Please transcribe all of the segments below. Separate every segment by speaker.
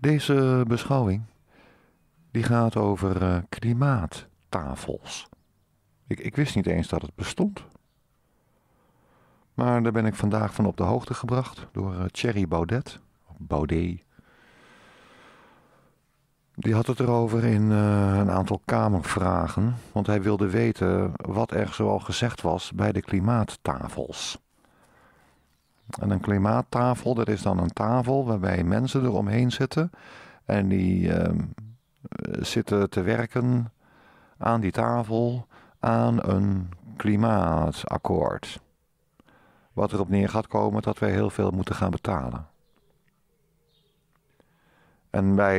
Speaker 1: Deze beschouwing die gaat over eh, klimaattafels. Ik, ik wist niet eens dat het bestond. Maar daar ben ik vandaag van op de hoogte gebracht door uh, Thierry Baudet. Baudet. Die had het erover in eh, een aantal Kamervragen. Want hij wilde weten wat er zoal gezegd was bij de klimaattafels. En een klimaattafel, dat is dan een tafel waarbij mensen eromheen zitten. En die ehm, zitten te werken aan die tafel aan een klimaatakkoord. Wat erop neer gaat komen dat wij heel veel moeten gaan betalen. En bij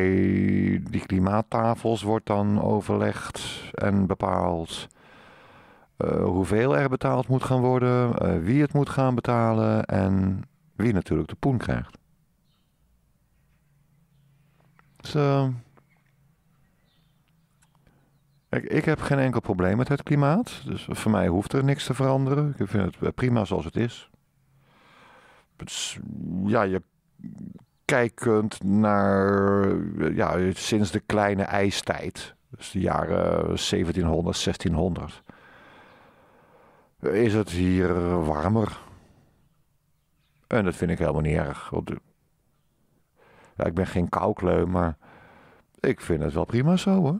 Speaker 1: die klimaattafels wordt dan overlegd en bepaald eh, hoeveel er betaald moet gaan worden, eh, wie het moet gaan betalen en wie natuurlijk de poen krijgt. Dus, eh, ik, ik, heb geen enkel probleem met het klimaat, dus voor mij hoeft er niks te veranderen. Ik vind het prima zoals het is. ja, je kijkt naar ja, sinds de kleine ijstijd, dus de jaren 1700, 1600 is het hier warmer. En dat vind ik helemaal niet erg. Eh, ja, ik ben geen koukleum, maar ik vind het wel prima zo hoor.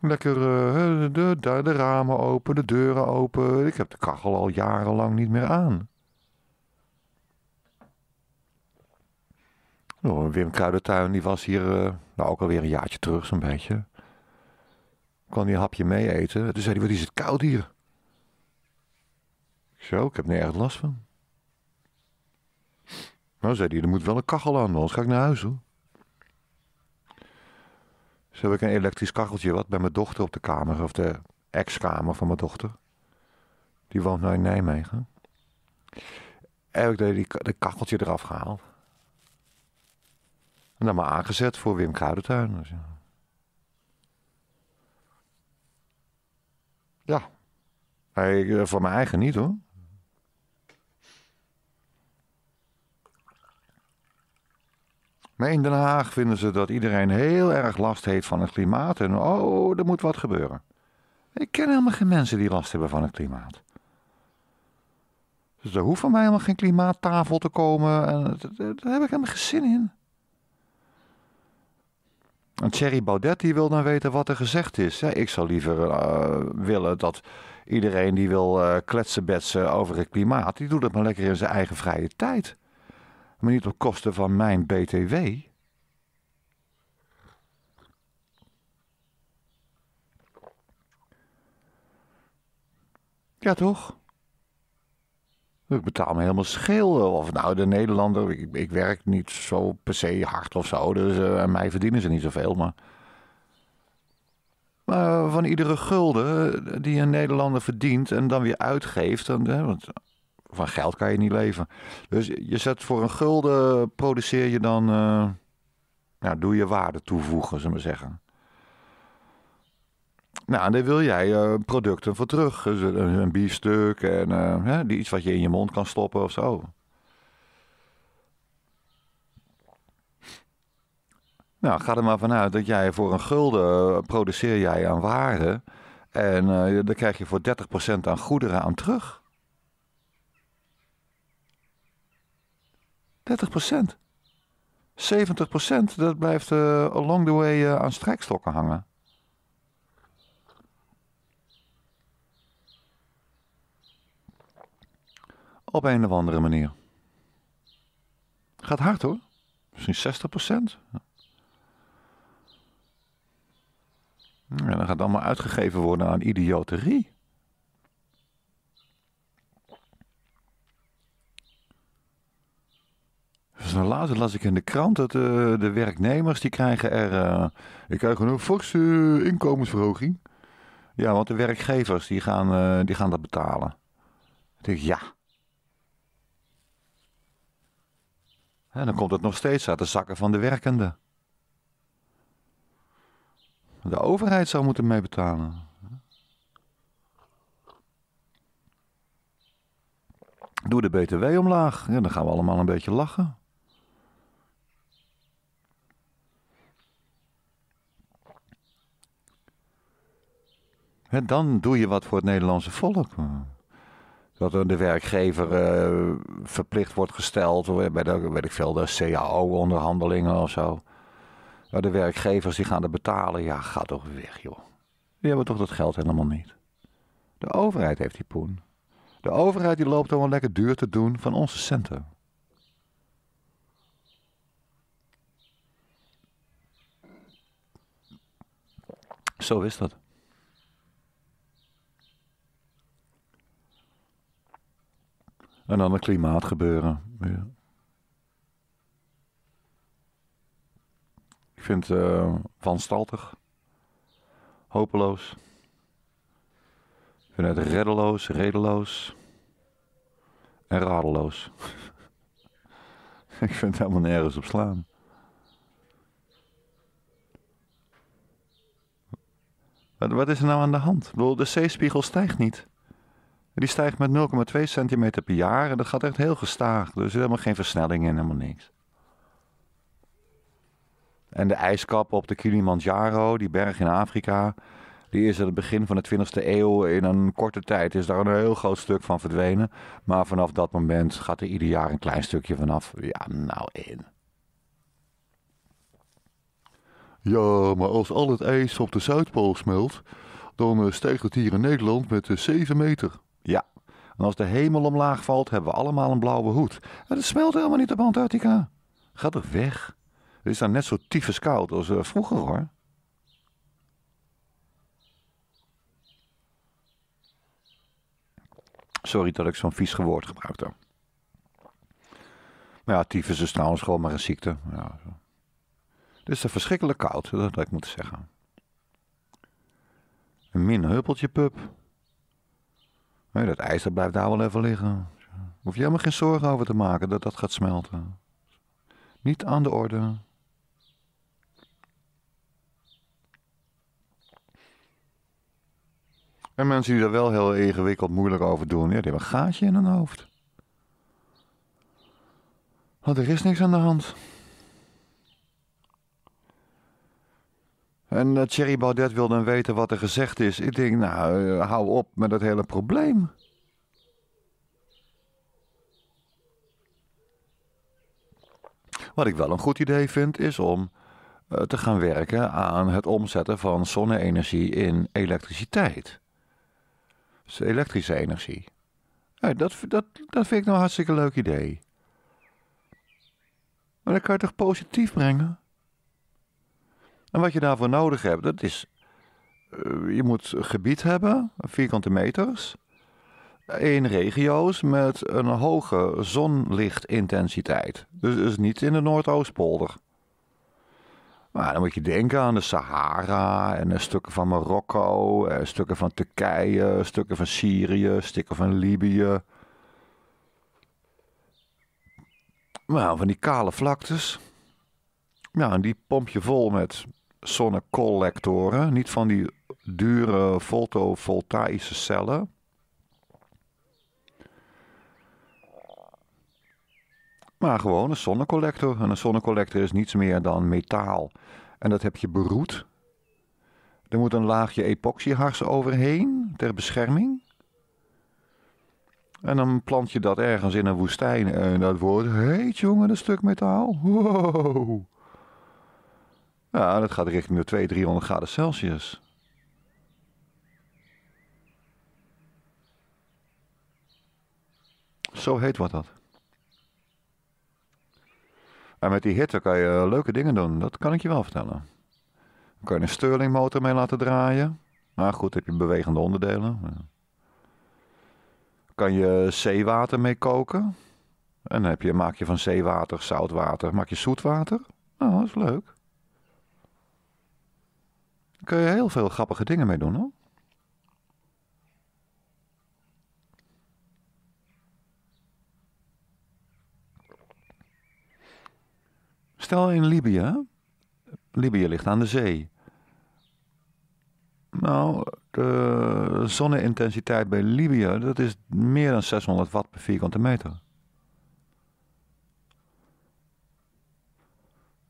Speaker 1: Lekker eh, de, de, de, ramen open, de deuren open. Ik heb de kachel al jarenlang niet meer aan. Oh, Wim Kruidentuin die was hier eh, nou ook alweer een jaartje terug zo'n beetje kwam die hapje mee eten. Toen zei hij, wat is het koud hier? zo, ik heb nergens last van. Nou, zei hij, er moet wel een kachel aan, anders ga ik naar huis hoor. Zo heb ik een elektrisch kacheltje wat bij mijn dochter op de kamer, of de ex-kamer van mijn dochter. Die woont nu in Nijmegen. Heb ik die, dat kacheltje eraf gehaald. En dan maar aangezet voor Wim Kruidentuin. Ja. hij eh, voor mijn eigen niet hoor. Maar in Den Haag vinden ze dat iedereen heel erg last heeft van het klimaat. En oh, er moet wat gebeuren. Ik ken helemaal geen mensen die last hebben van het klimaat. Dus er hoeft van mij helemaal geen klimaattafel te komen. En eh, daar heb ik helemaal geen zin in. En Thierry Baudet die wil dan weten wat er gezegd is. Ja, ik zou liever eh, willen dat iedereen die wil uh, kletsen betsen over het klimaat, die doet het maar lekker in zijn eigen vrije tijd. Maar niet op kosten van mijn BTW. Ja, toch? Ik betaal me helemaal scheel. Eh, of nou, de Nederlander, ik, ik werk niet zo per se hard of zo. Dus aan eh, mij verdienen ze niet zoveel. Maar, maar eh, van iedere gulden die een Nederlander verdient en dan weer uitgeeft. hè, want van geld kan je niet leven. Dus je zet voor een gulden, produceer je dan. nou, doe je waarde toevoegen, zullen we zeggen. Nou, en daar wil jij eh, producten voor terug. Dus een, een biefstuk en uh, hè, iets wat je in je mond kan stoppen of zo. Nou, ga er maar vanuit dat jij voor een gulden eh, produceer jij aan waarde. En uh, daar krijg je voor 30% aan goederen aan terug. 30%. 70%, dat blijft along the way aan strijkstokken hangen. Op een of andere manier. Gaat hard hoor. Misschien 60%. Ja. En dan gaat allemaal uitgegeven worden aan idioterie. Dus nou las ik in de krant dat eh, de werknemers die krijgen er. Eh, ik krijg een forse inkomensverhoging. Ja, want de werkgevers die gaan, eh, die gaan dat betalen. Ik ja, En dan komt het nog steeds uit de zakken van de werkenden. De overheid zou moeten meebetalen. Doe de BTW omlaag. Ja, dan gaan we allemaal een beetje lachen. dan doe je wat voor het Nederlandse volk. Dat de werkgever eh, verplicht wordt gesteld bij de, weet ik veel, de CAO-onderhandelingen of zo. de werkgevers die gaan het betalen. Ja, ga toch weg, joh. Die hebben toch dat geld helemaal niet. De overheid heeft die poen. De overheid die loopt gewoon lekker duur te doen van onze centen. Zo is dat. En dan het klimaatgebeuren. Ik vind het uh, Hopeloos. Ik vind het reddeloos, redeloos. En radeloos. ik vind het helemaal nergens op slaan. Wat, is er nou aan de hand? de zeespiegel stijgt niet. Die stijgt met 0,2 centimeter per jaar en dat gaat echt heel gestaag. er zit helemaal geen versnelling in, helemaal niks. En de ijskap op de Kilimanjaro, die berg in Afrika, die is aan het begin van de 20e eeuw in een korte tijd is daar een heel groot stuk van verdwenen. Maar vanaf dat moment gaat er ieder jaar een klein stukje vanaf. Ja, nou in. Ja, maar als al het ijs op de Zuidpool smelt, dan eh, stijgt het hier in Nederland met 7 eh, meter. Ja, en als de hemel omlaag valt, hebben we allemaal een blauwe hoed. En het smelt helemaal niet op Antarctica. Ga toch weg. Het is dan net zo tyfus koud als eh, vroeger hoor. Sorry dat ik zo'n vies woord gebruikte. Maar ja, tyfus is trouwens gewoon maar een ziekte. zo. Het is er verschrikkelijk koud, dat had ik moeten zeggen. Een min huppeltje pup. Nee, dat ijs blijft daar wel even liggen. Hoef je helemaal geen zorgen over te maken dat dat gaat smelten. Niet aan de orde. En mensen die daar wel heel ingewikkeld moeilijk over doen, ja, die hebben een gaatje in hun hoofd. Want er is niks aan de hand. En eh, Thierry Baudet wil dan weten wat er gezegd is. Ik denk, nou, eh, hou op met dat hele probleem. Wat ik wel een goed idee vind, is om eh, te gaan werken aan het omzetten van zonne-energie in elektriciteit. Dus elektrische energie. Ja, dat, dat, dat vind ik nou een hartstikke leuk idee. Maar dat kan je toch positief brengen? En wat je daarvoor nodig hebt, dat is. Eh, je moet gebied hebben, vierkante meters. In regio's met een hoge zonlichtintensiteit. Dus, dus niet in de Noordoostpolder. Maar dan moet je denken aan de Sahara en stukken van Marokko, eh, stukken van Turkije, stukken van Syrië, stukken van Libië. Nou, van die kale vlaktes. Nou, en die pomp je vol met zonnecollectoren. Niet van die dure fotovoltaïsche cellen. Maar gewoon een zonnecollector. En een zonnecollector is niets meer dan metaal. En dat heb je beroet. Er moet een laagje epoxyhars overheen ter bescherming. En dan plant je dat ergens in een woestijn en dat wordt heet jongen, een stuk metaal. Wow. Ja, dat gaat richting de 200, 300 graden Celsius. Zo heet wat dat. En met die hitte kan je eh, leuke dingen doen, dat kan ik je wel vertellen. Dan kan je een Stirlingmotor mee laten draaien. Maar goed, heb je bewegende onderdelen. Kan je zeewater mee koken. En dan heb je, maak je van zeewater zoutwater, maak je zoetwater. Nou, dat is leuk kun je heel veel grappige dingen mee doen hoor. Stel in Libië. Libië ligt aan de zee. Nou, de zonneintensiteit bij Libië, dat is meer dan 600 watt per vierkante meter.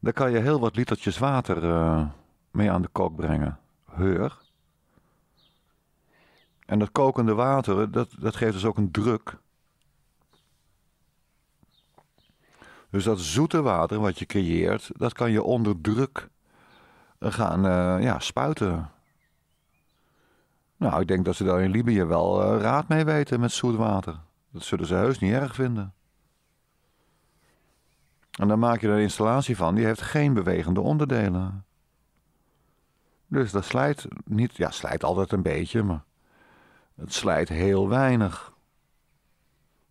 Speaker 1: Daar kan je heel wat litertjes water eh, mee aan de kook brengen. Heur. En dat kokende water, dat, dat geeft dus ook een druk. Dus dat zoete water wat je creëert, dat kan je onder druk gaan eh, ja, spuiten. Nou, ik denk dat ze daar in Libië wel eh, raad mee weten met zoet water. Dat zullen ze heus niet erg vinden. En dan maak je er een installatie van, die heeft geen bewegende onderdelen. Dus dat slijt niet, ja, slijt altijd een beetje, maar het slijt heel weinig.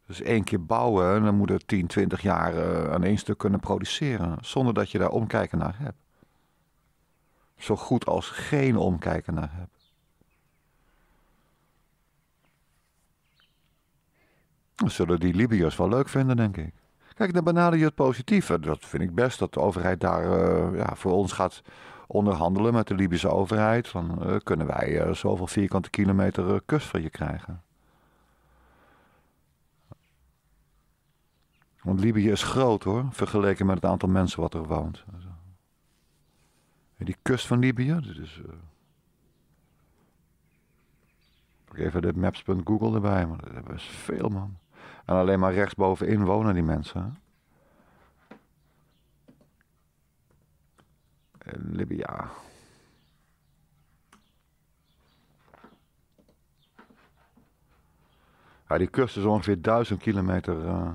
Speaker 1: Dus één keer bouwen en dan moet het 10, 20 jaar eh, aan één stuk kunnen produceren, zonder dat je daar omkijken naar hebt. Zo goed als geen omkijken naar hebt. Dat zullen die Libiërs wel leuk vinden, denk ik. Kijk, dan benader je het positieve. Dat vind ik best, dat de overheid daar eh, ja, voor ons gaat onderhandelen met de Libische overheid. Van eh, kunnen wij uh, zoveel vierkante kilometer eh, kust van je krijgen? Want Libië is groot hoor, vergeleken met het aantal mensen wat er woont. Die kust van Libië, dit is. Ik even de maps.google erbij, maar dat is veel man. En alleen maar rechtsbovenin wonen die mensen. en Libya. Ja, die kust is ongeveer 1000 kilometer. Uh...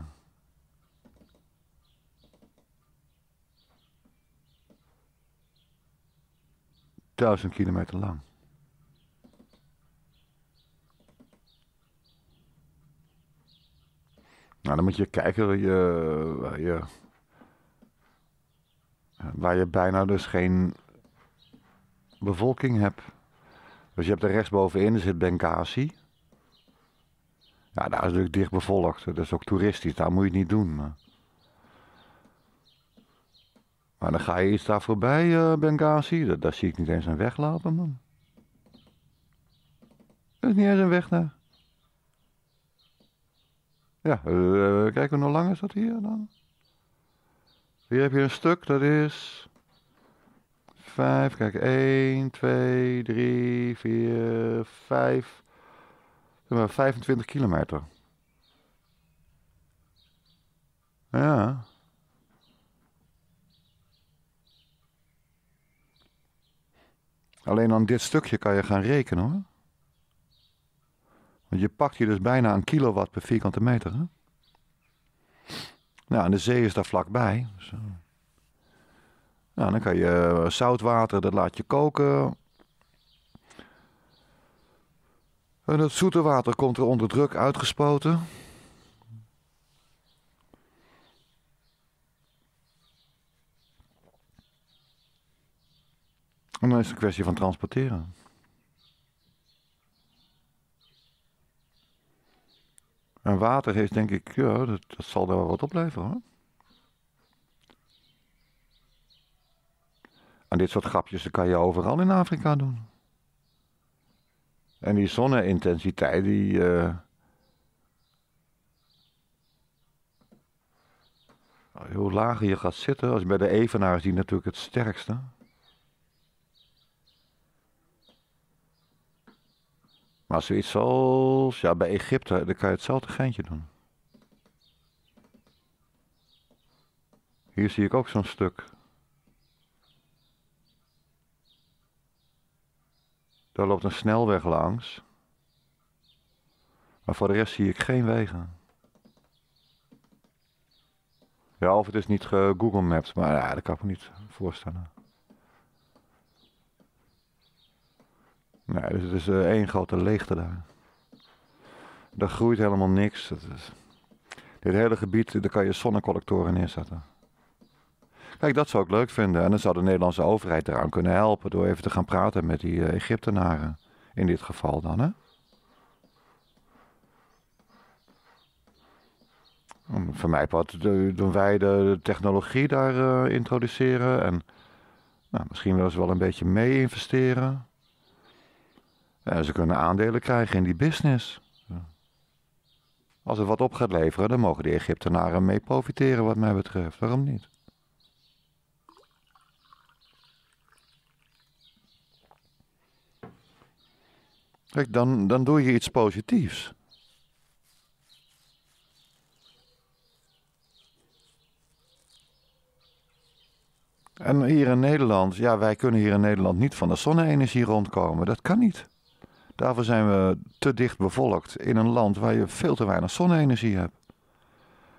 Speaker 1: Duizend kilometer lang. Nou, dan moet je kijken. Je, je, waar je bijna dus geen bevolking hebt. Dus je hebt er rechtsbovenin zit Benghazi. Ja, daar is natuurlijk dicht bevolkt. Dat is ook toeristisch, daar moet je het niet doen. Maar, maar dan ga je iets daar voorbij, uh, Benghazi. Daar, zie ik niet eens een weg lopen, man. Er is niet eens een weg naar. Ja, eh, eh, kijken hoe lang is dat hier dan? Hier heb je een stuk, dat is 5. Kijk, 1, 2, 3, 4, 5. maar 25 kilometer. Ja. Alleen aan dit stukje kan je gaan rekenen hoor. Want je pakt hier dus bijna een kilowatt per vierkante meter. Hè? Nou, en de zee is daar vlakbij. Zo. Nou, dan kan je eh, zoutwater, dat laat je koken. En het zoete water komt er onder druk uitgespoten. En dan is het een kwestie van transporteren. En water heeft denk ik, ja, dat, dat zal daar wel wat opleveren hoor. En dit soort grapjes kan je overal in Afrika doen. En die zonneintensiteit, die. Uh... Hoe lager je gaat zitten, als bij de evenaar is, die natuurlijk het sterkste. Maar zoiets als. Ja, bij Egypte, dan kan je hetzelfde geintje doen. Hier zie ik ook zo'n stuk. Daar loopt een snelweg langs. Maar voor de rest zie ik geen wegen. Ja, of het is niet Google Maps, maar ja, dat kan ik me niet voorstellen. Nee, dus het is eh, één grote leegte daar. Daar groeit helemaal niks. Is... dit hele gebied, daar kan je zonnecollectoren neerzetten. Kijk, dat zou ik leuk vinden. En dan zou de Nederlandse overheid eraan kunnen helpen door even te gaan praten met die eh, Egyptenaren. In dit geval dan, hè? Voor mij part doen wij de technologie daar eh, introduceren en nou, misschien wel eens wel een beetje mee investeren. En ze kunnen aandelen krijgen in die business. Als het wat op gaat leveren, dan mogen de Egyptenaren mee profiteren wat mij betreft. Waarom niet? Kijk, dan, dan doe je iets positiefs. En hier in Nederland, ja, wij kunnen hier in Nederland niet van de zonne-energie rondkomen. Dat kan niet. Daarvoor zijn we te dicht bevolkt in een land waar je veel te weinig zonne-energie hebt.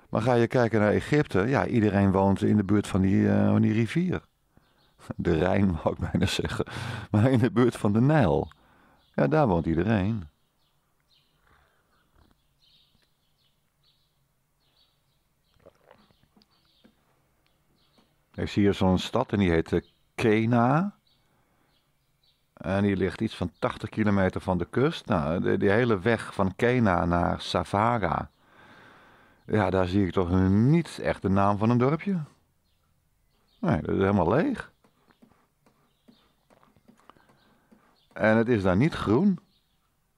Speaker 1: Maar ga je kijken naar Egypte, ja, iedereen woont in de buurt van die, eh, van die rivier. De Rijn, mag ik bijna zeggen. Maar in de buurt van de Nijl. Ja, daar woont iedereen. Ik zie hier zo'n stad en die heet eh, Kena. En die ligt iets van 80 kilometer van de kust. Nou, die hele weg van Kena naar Savaga, Ja, daar zie ik toch niet echt de naam van een dorpje. Nee, dat is helemaal leeg. En het is daar niet groen.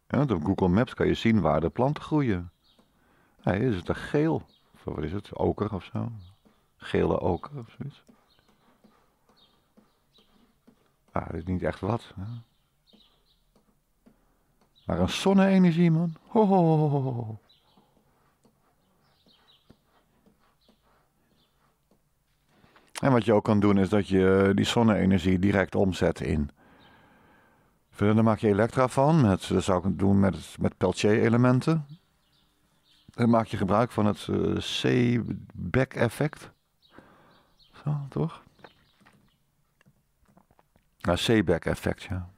Speaker 1: Ja, want op Google Maps kan je zien waar de planten groeien. Nee, is het een geel? Of wat is het? Oker of zo? Gele oker of zoiets? Nou, dat is niet echt wat. Hè? Maar een zonne-energie, man. Ho, ho, ho, En wat je ook kan doen, is dat je die zonne-energie direct omzet in. Verder maak je elektra van. Met, dat zou ik doen met, met Peltier-elementen. Dan maak je gebruik van het eh, C-back-effect. Zo, toch? Nou, Seebeck effect, ja.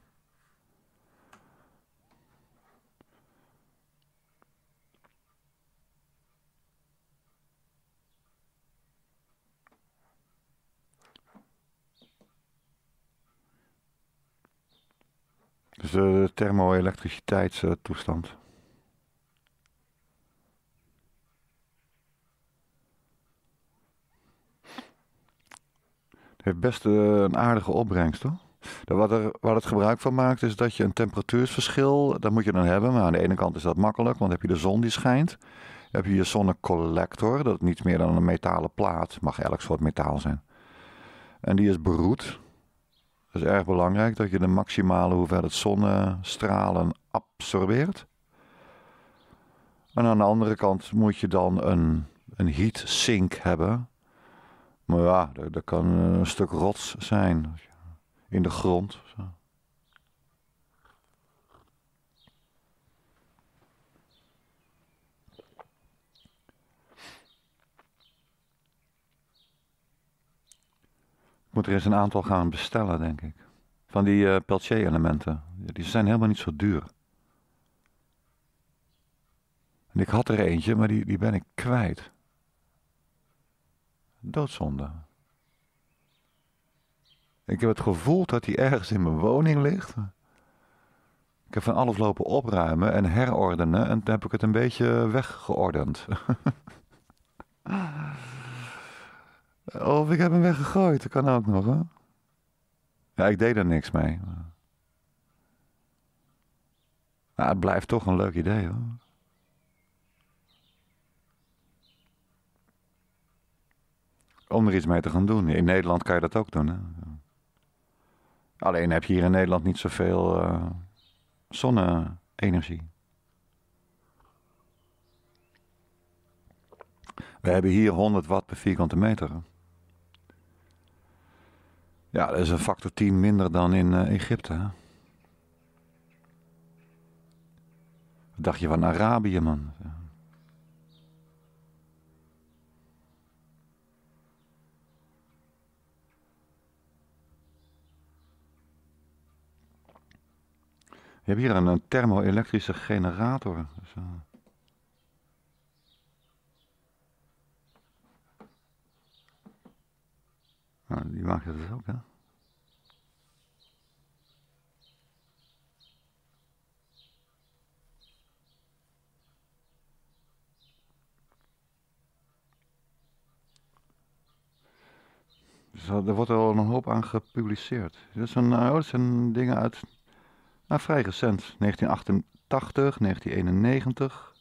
Speaker 1: Dus de thermo-elektriciteitstoestand. Heeft best eh, een aardige opbrengst, toch? Nou, wat, er, waar het gebruik van maakt is dat je een temperatuursverschil, dat moet je dan hebben. Maar aan de ene kant is dat makkelijk, want heb je de zon die schijnt. Heb je je zonnecollector, dat is niet meer dan een metalen plaat, mag elk soort metaal zijn. En die is beroet. Dat is erg belangrijk dat je de maximale hoeveelheid zonnestralen absorbeert. En aan de andere kant moet je dan een, een heat sink hebben. Maar ja, dat, dat kan een stuk rots zijn in de grond. Zo. Ik moet er eens een aantal gaan bestellen, denk ik. Van die uh, Peltier-elementen. Die zijn helemaal niet zo duur. En ik had er eentje, maar die, die ben ik kwijt. Doodzonde. Ik heb het gevoel dat hij ergens in mijn woning ligt. Ik heb van alles lopen opruimen en herordenen en toen heb ik het een beetje weggeordend. of ik heb hem weggegooid, dat kan ook nog. Hè? Ja, ik deed er niks mee. Maar nou, het blijft toch een leuk idee hoor. Om er iets mee te gaan doen. In Nederland kan je dat ook doen. Hè? Alleen heb je hier in Nederland niet zoveel uh, zonne-energie. We hebben hier 100 watt per vierkante meter. Ja, dat is een factor 10 minder dan in eh, Egypte. dacht je van Arabië, man? Ja. Je hebt hier een, een thermo-elektrische generator. Dus, die maakt het dus ook, hè? Dus er wordt al een hoop aan gepubliceerd. Dat zijn, oh, zijn dingen uit maar nou, vrij recent. 1988, 1991,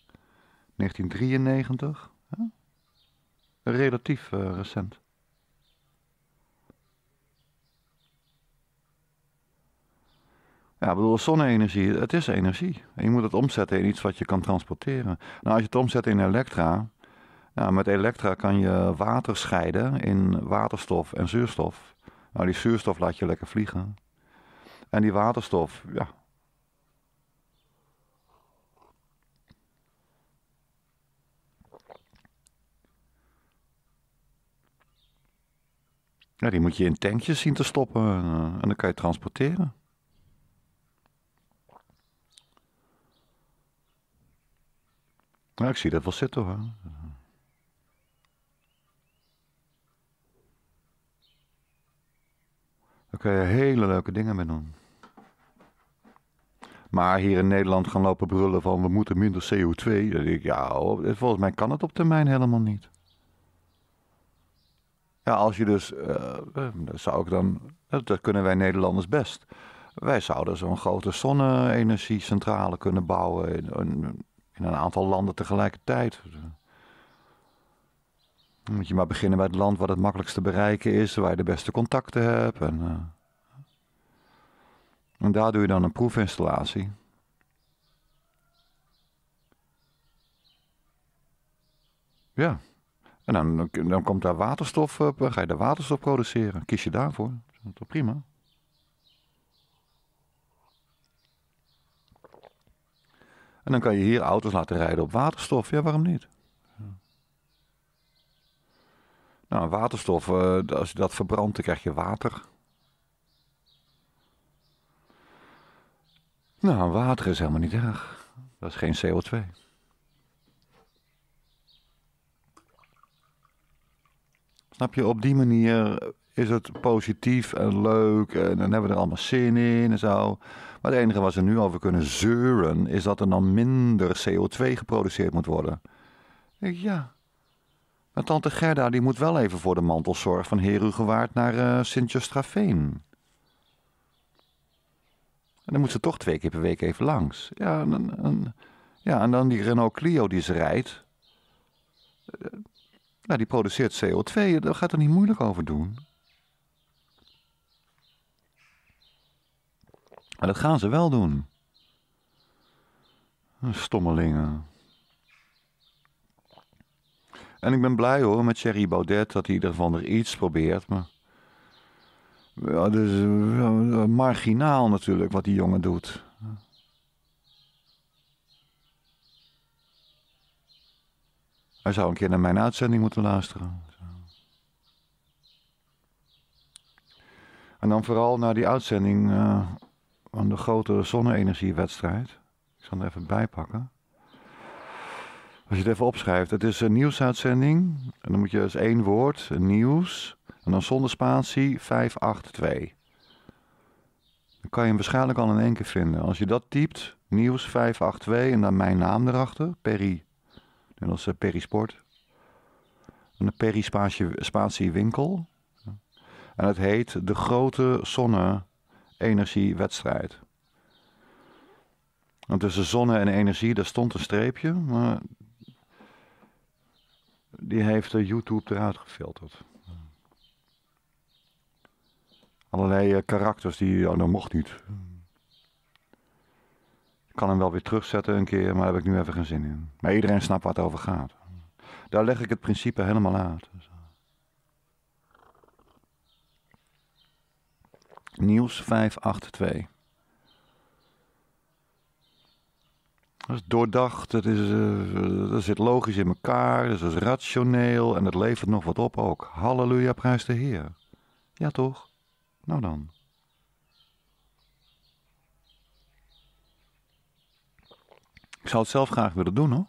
Speaker 1: 1993. Hè? Relatief eh, recent. Ja, ik bedoel, zonne-energie, het is energie. En je moet het omzetten in iets wat je kan transporteren. Nou, als je het omzet in elektra, met elektra kan je water scheiden in waterstof en zuurstof. Nou, die zuurstof laat je lekker vliegen. En die waterstof, ja. die moet je in tankjes zien te stoppen en eh, dan kan je transporteren. Nou, ik zie dat wel zitten hoor. Daar kun je hele leuke dingen mee doen. Maar hier in Nederland gaan lopen brullen van we moeten minder CO2. Dan denk ik, ja, volgens mij kan het op termijn helemaal niet. Ja, als je dus, uh, zou ik dan, eh, dat kunnen wij Nederlanders best. Wij zouden zo'n grote zonne-energiecentrale kunnen bouwen in, in, een aantal landen tegelijkertijd. Dan moet je maar beginnen bij het land waar het makkelijkst te bereiken is, waar je de beste contacten hebt. En, en daar doe je dan een proefinstallatie. Ja. En dan, dan komt daar waterstof op. Ga je daar waterstof produceren. Kies je daarvoor. Dat is prima. En dan kan je hier auto's laten rijden op waterstof. Ja, waarom niet? Nou, waterstof, eh, als je dat verbrandt, dan krijg je water. Nou, water is helemaal niet erg. Dat is geen CO2. Snap je, op die manier is het positief en leuk en dan hebben we er allemaal zin in en zo. Maar het enige wat ze nu over kunnen zeuren is dat er dan minder CO2 geproduceerd moet worden. Ja. Maar tante Gerda die moet wel even voor de mantelzorg van Herugewaard naar uh, eh, Sint-Justraveen. En dan moet ze toch twee keer per week even langs. Ja, en, ja, en dan die Renault Clio die ze rijdt. Eh, nou, die produceert CO2. Daar gaat er niet moeilijk over doen. En dat gaan ze wel doen. Stommelingen. En ik ben blij hoor met Thierry Baudet dat hij ervan er iets probeert. Maar ja, dus eh, eh, marginaal natuurlijk wat die jongen doet. Hij zou een keer naar mijn uitzending moeten luisteren. En dan vooral naar die uitzending eh, van de grote zonne-energiewedstrijd. Ik zal er even bij pakken. Als je het even opschrijft, het is een nieuwsuitzending. En dan moet je als dus één woord, nieuws, en dan zonder spatie 582. Dan kan je hem waarschijnlijk al in één keer vinden. Als je dat typt, nieuws 582 en dan mijn naam erachter, Perry. En dat is uh, Perry Sport. En een Perry spatie, spatie winkel. En het heet de grote zonne-energiewedstrijd. En tussen zonne en energie, daar stond een streepje, maar die heeft eh, YouTube eruit gefilterd allerlei eh, karakters die, oh, dat mocht niet. Ik kan hem wel weer terugzetten een keer, maar daar heb ik nu even geen zin in. Maar iedereen snapt waar het over gaat. Daar leg ik het principe helemaal uit. Nieuws 582. Dat is doordacht, dat, is, eh, dat zit logisch in elkaar, dus dat is rationeel en het levert nog wat op ook. Halleluja, prijs de Heer. Ja toch? Nou dan. Ik zou het zelf graag willen doen hoor.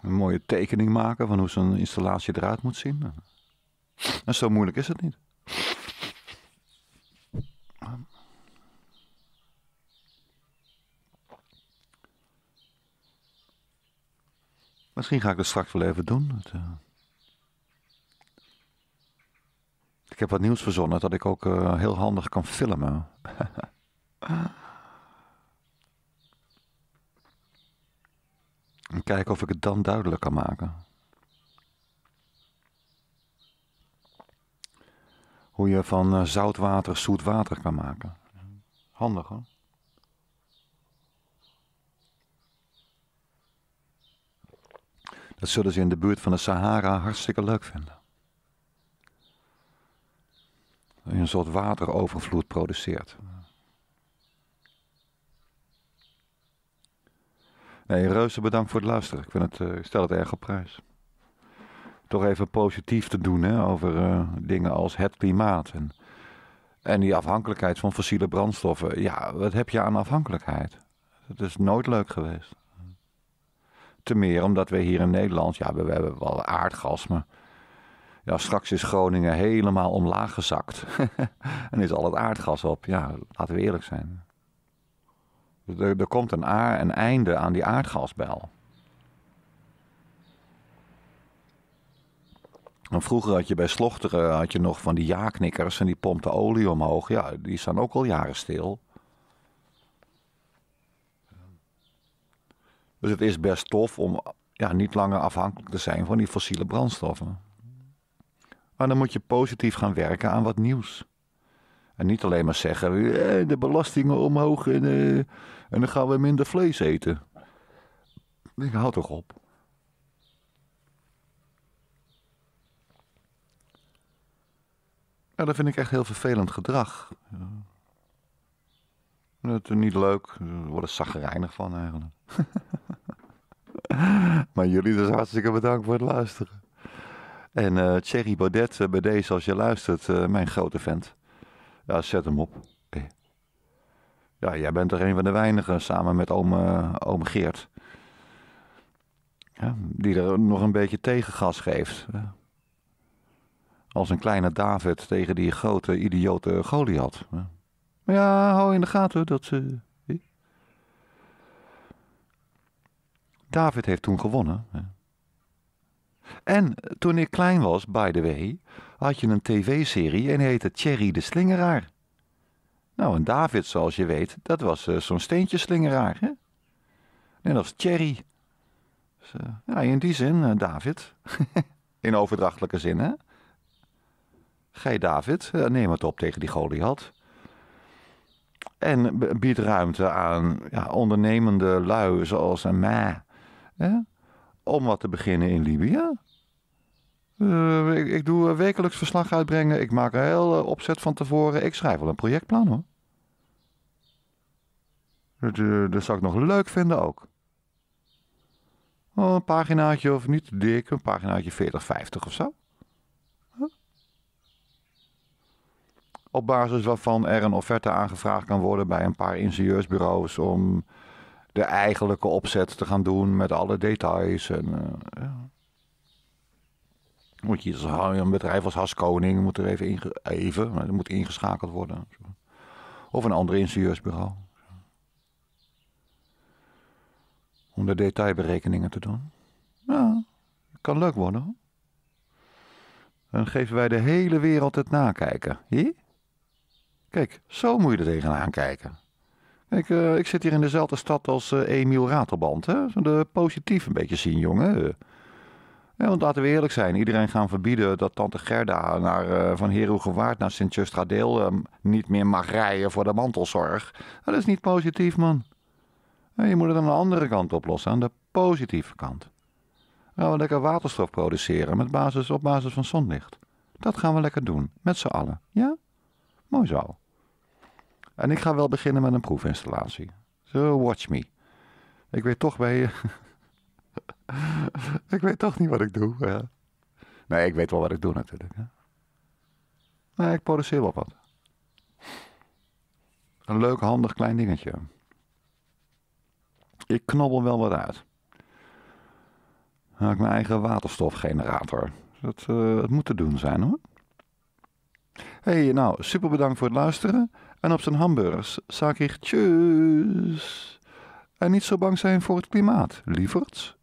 Speaker 1: Een mooie tekening maken van hoe zo'n installatie eruit moet zien. En zo moeilijk is het niet. Misschien ga ik het straks wel even doen. Het, eh, ik heb wat nieuws verzonnen dat ik ook eh, heel handig kan filmen. en kijken of ik het dan duidelijk kan maken. Hoe je van eh, zout water zoet water kan maken. Handig hoor. Dat zullen ze in de buurt van de Sahara hartstikke leuk vinden. een soort waterovervloed produceert. Nee, reuze bedankt voor het luisteren. Ik, vind het, eh, stel het erg op prijs. Toch even positief te doen hè, over eh, dingen als het klimaat. En, die afhankelijkheid van fossiele brandstoffen. Ja, wat heb je aan afhankelijkheid? Het is nooit leuk geweest. Te meer omdat we hier in Nederland, ja, we, we hebben wel aardgas, maar ja, straks is Groningen helemaal omlaag gezakt. en is al het aardgas op. Ja, laten we eerlijk zijn. Er, er komt een, einde aan die aardgasbel. En vroeger had je bij Slochteren had je nog van die jaaknikkers en die pompten olie omhoog. Ja, die staan ook al jaren stil. Dus het is best tof om ja, niet langer afhankelijk te zijn van die fossiele brandstoffen. Maar dan moet je positief gaan werken aan wat nieuws. En niet alleen maar zeggen, eh, de belastingen omhoog en, eh, en dan gaan we minder vlees eten. Ik hou toch op. Ja, nou, dat vind ik echt heel vervelend gedrag. Dat is niet leuk. We worden zagrijnig van eigenlijk. maar jullie dus hartstikke bedankt voor het luisteren. En uh, Thierry Baudet, eh, bij deze als je luistert, eh, mijn grote vent. Ja, zet hem op. Ja, jij bent er een van de weinigen samen met oom, oom Geert. Ja, die er nog een beetje tegengas geeft. Als een kleine David tegen die grote idiote Goliath. Maar ja, hou in de gaten dat ze... David heeft toen gewonnen. En toen ik klein was, by the way, had je een tv-serie en heette Thierry de Slingeraar. Nou, en David, zoals je weet, dat was eh, zo'n steentjeslingeraar, hè? Net als Thierry. Dus, eh, ja, in die zin, eh, David. in overdrachtelijke zin, hè? Gij David, neem het op tegen die Goliath. En biedt ruimte aan ja, ondernemende lui zoals een ma. Hè? om wat te beginnen in Libië. Eh, ik, doe eh, wekelijks verslag uitbrengen. Ik maak een heel eh, opzet van tevoren. Ik schrijf wel een projectplan hoor. Dat, zou ik nog leuk vinden ook. Oh, een paginaatje of niet te dik, een paginaatje 40, 50 of zo. Op basis waarvan er een offerte aangevraagd kan worden bij een paar ingenieursbureaus om de eigenlijke opzet te gaan doen met alle details. En, eh, ja. moet dus je, een bedrijf als Haskoning moet er even, even maar moet ingeschakeld worden. Of een ander ingenieursbureau. Om de detailberekeningen te doen. Ja, kan leuk worden. Dan geven wij de hele wereld het nakijken. Kijk, zo moet je er tegenaan kijken. Ik, eh, ik zit hier in dezelfde stad als uh, Emiel Raterband. Hè? De positief een beetje zien, jongen. Ja, want laten we eerlijk zijn, iedereen gaan verbieden dat tante Gerda naar, uh, van Herugewaard naar Sint-Justradeel ehm, niet meer mag rijden voor de mantelzorg. Dat is niet positief, man. Je moet het aan de andere kant oplossen, aan de positieve kant. Dan gaan we lekker waterstof produceren met basis, op basis van zonlicht. Dat gaan we lekker doen, met z'n allen. Ja? Mooi zo. En ik ga wel beginnen met een proefinstallatie. So watch me. Ik weet toch bij... ik weet toch niet wat ik doe. Ja. Nee, ik weet wel wat ik doe natuurlijk. Nee, ik produceer wel wat. Een leuk, handig klein dingetje. Ik knobbel wel wat uit. Dan ik mijn eigen waterstofgenerator. Dat, dat eh, moet te doen zijn hoor. hey, nou, super bedankt voor het luisteren en op zijn hamburgers zag ik tjus. En niet zo bang zijn voor het klimaat, lieverds.